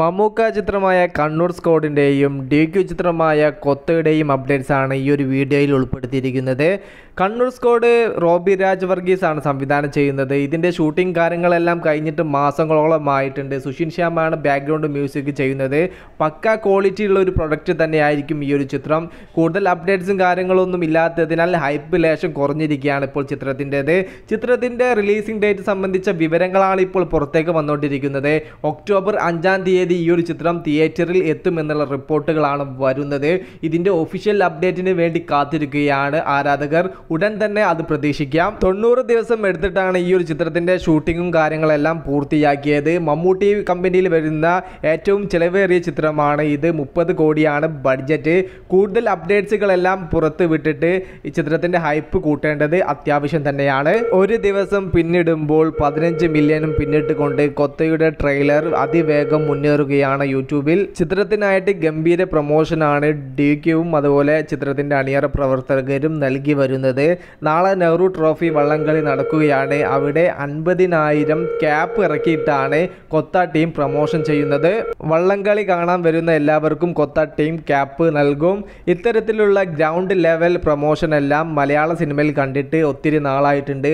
മമ്മൂക്ക ചിത്രമായ Kannur സ്കോഡിൻ്റെയും D Q ചിത്രമായ കൊത്തയുടെയും updates ആണ് ഈ ഒരു വീഡിയോയിൽ ഉൾപ്പെടുത്തിയിരിക്കുന്നത് കണ്ണൂർ സ്കോഡ് റോബി രാജ് വർഗീസ് ആണ് സംവിധാനം ചെയ്യുന്നത് ഇതിൻ്റെ ഷൂട്ടിംഗ് കാര്യങ്ങളെല്ലാം കഴിഞ്ഞിട്ട് മാസങ്ങളോളം ആയിട്ടുണ്ട് സുഷിൻ ശ്യാമാണ് ബാക്ക്ഗ്രൗണ്ട് മ്യൂസിക് ചെയ്യുന്നത് പക്ക ക്വാളിറ്റിയുള്ള ഒരു പ്രൊഡക്റ്റ് തന്നെയായിരിക്കും ഈ ഒരു ചിത്രം കൂടുതൽ അപ്ഡേറ്റ്സും കാര്യങ്ങളൊന്നും ഇല്ലാത്തതിനാൽ ഹൈപ്പ് ലേശം കുറഞ്ഞിരിക്കുകയാണ് ഇപ്പോൾ ചിത്രത്തിൻ്റേത് ചിത്രത്തിൻ്റെ റിലീസിംഗ് ഡേറ്റ് സംബന്ധിച്ച വിവരങ്ങളാണ് ഇപ്പോൾ പുറത്തേക്ക് വന്നുകൊണ്ടിരിക്കുന്നത് ഒക്ടോബർ അഞ്ചാം തീയതി ഈ ഒരു ചിത്രം തിയേറ്ററിൽ എത്തുമെന്നുള്ള റിപ്പോർട്ടുകളാണ് വരുന്നത് ഇതിൻ്റെ ഒഫീഷ്യൽ അപ്ഡേറ്റിന് വേണ്ടി കാത്തിരിക്കുകയാണ് ആരാധകർ ഉടൻ തന്നെ അത് പ്രതീക്ഷിക്കാം തൊണ്ണൂറ് ദിവസം എടുത്തിട്ടാണ് ഈ ഒരു ചിത്രത്തിൻ്റെ ഷൂട്ടിങ്ങും കാര്യങ്ങളെല്ലാം പൂർത്തിയാക്കിയത് മമ്മൂട്ടി കമ്പനിയിൽ വരുന്ന ഏറ്റവും ചിലവേറിയ ചിത്രമാണ് ഇത് മുപ്പത് കോടിയാണ് ബഡ്ജറ്റ് കൂടുതൽ അപ്ഡേറ്റ്സുകളെല്ലാം പുറത്ത് വിട്ടിട്ട് ഈ ചിത്രത്തിൻ്റെ ഹൈപ്പ് കൂട്ടേണ്ടത് അത്യാവശ്യം തന്നെയാണ് ഒരു ദിവസം പിന്നിടുമ്പോൾ പതിനഞ്ച് മില്യനും പിന്നിട്ടുകൊണ്ട് കൊത്തയുടെ ട്രെയിലർ അതിവേഗം മുന്നേറുകയാണ് യൂട്യൂബിൽ ചിത്രത്തിനായിട്ട് ഗംഭീര പ്രൊമോഷനാണ് ഡി ക്യുവും അതുപോലെ ചിത്രത്തിൻ്റെ അണിയറ പ്രവർത്തകരും നൽകി വരുന്നത് പറയുന്നത് നാളെ നെഹ്റു ട്രോഫി വള്ളംകളി നടക്കുകയാണ് അവിടെ അൻപതിനായിരം ക്യാപ്പ് ഇറക്കിയിട്ടാണ് കൊത്ത ടീം പ്രൊമോഷൻ ചെയ്യുന്നത് വള്ളംകളി കാണാൻ വരുന്ന എല്ലാവർക്കും കൊത്ത ടീം ക്യാപ്പ് നൽകും ഇത്തരത്തിലുള്ള ഗ്രൗണ്ട് ലെവൽ പ്രൊമോഷൻ എല്ലാം മലയാള സിനിമയിൽ കണ്ടിട്ട് ഒത്തിരി നാളായിട്ടുണ്ട്